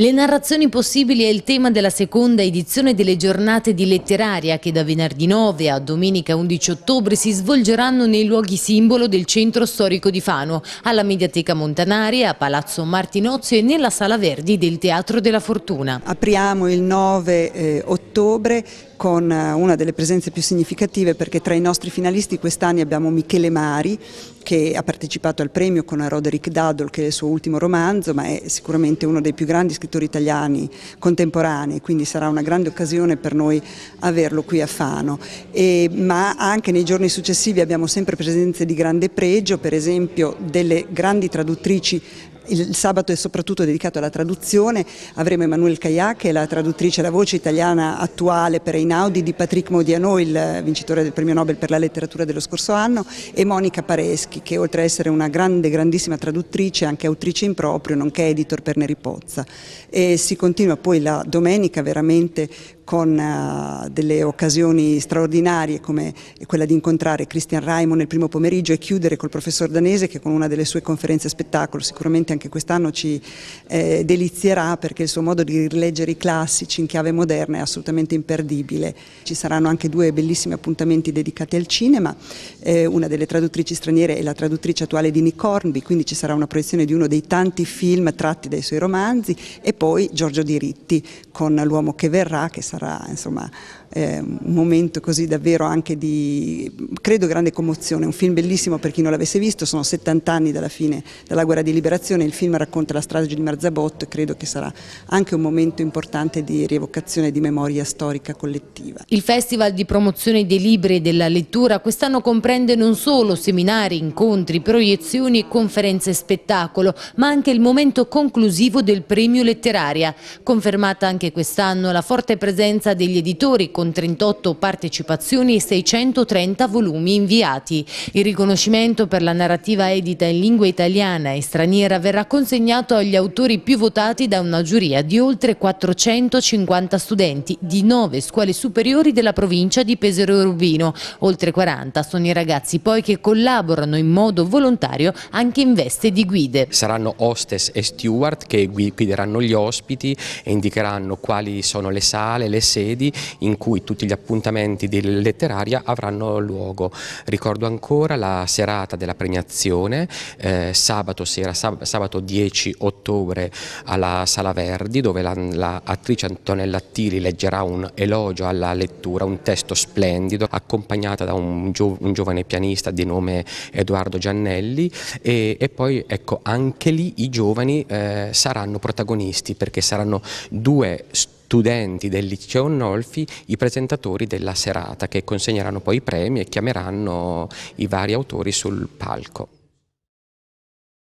Le narrazioni possibili è il tema della seconda edizione delle giornate di letteraria che da venerdì 9 a domenica 11 ottobre si svolgeranno nei luoghi simbolo del centro storico di Fano, alla Mediateca Montanari, a Palazzo Martinozzi e nella Sala Verdi del Teatro della Fortuna. Apriamo il 9 eh, ottobre con eh, una delle presenze più significative perché tra i nostri finalisti quest'anno abbiamo Michele Mari che ha partecipato al premio con Roderick Dadol, che è il suo ultimo romanzo, ma è sicuramente uno dei più grandi scrittori italiani contemporanei, quindi sarà una grande occasione per noi averlo qui a Fano. E, ma anche nei giorni successivi abbiamo sempre presenze di grande pregio, per esempio delle grandi traduttrici il sabato è soprattutto dedicato alla traduzione, avremo Emanuele Caià che è la traduttrice la voce italiana attuale per Einaudi di Patrick Modiano, il vincitore del premio Nobel per la letteratura dello scorso anno e Monica Pareschi Bianchi che oltre ad essere una grande, grandissima traduttrice, anche autrice in proprio, nonché editor per Neri Pozza. E si continua poi la domenica veramente con eh, delle occasioni straordinarie come quella di incontrare Christian Raimond nel primo pomeriggio e chiudere col professor Danese che con una delle sue conferenze spettacolo sicuramente anche quest'anno ci eh, delizierà perché il suo modo di rileggere i classici in chiave moderna è assolutamente imperdibile. Ci saranno anche due bellissimi appuntamenti dedicati al cinema, eh, una delle traduttrici straniere è la traduttrice attuale di Nick Hornby, quindi ci sarà una proiezione di uno dei tanti film tratti dai suoi romanzi e poi Giorgio Diritti con L'uomo che verrà che sarà sarà insomma, eh, un momento così davvero anche di, credo, grande commozione, un film bellissimo per chi non l'avesse visto, sono 70 anni dalla fine della guerra di liberazione, il film racconta la strage di Marzabotto e credo che sarà anche un momento importante di rievocazione di memoria storica collettiva. Il Festival di promozione dei libri e della lettura quest'anno comprende non solo seminari, incontri, proiezioni, conferenze e spettacolo, ma anche il momento conclusivo del premio letteraria, confermata anche quest'anno la forte presenza presenza degli editori con 38 partecipazioni e 630 volumi inviati. Il riconoscimento per la narrativa edita in lingua italiana e straniera verrà consegnato agli autori più votati da una giuria di oltre 450 studenti di 9 scuole superiori della provincia di Pesero Urbino. Oltre 40 sono i ragazzi poi che collaborano in modo volontario anche in veste di guide. Saranno hostess e steward che guideranno gli ospiti e indicheranno quali sono le sale, le le sedi in cui tutti gli appuntamenti di letteraria avranno luogo. Ricordo ancora la serata della premiazione, eh, sabato sera, sab sabato 10 ottobre alla Sala Verdi, dove la, la Antonella Tiri leggerà un elogio alla lettura, un testo splendido, accompagnata da un, gio un giovane pianista di nome Edoardo Giannelli e, e poi ecco, anche lì i giovani eh, saranno protagonisti perché saranno due studenti studenti del liceo Nolfi i presentatori della serata che consegneranno poi i premi e chiameranno i vari autori sul palco.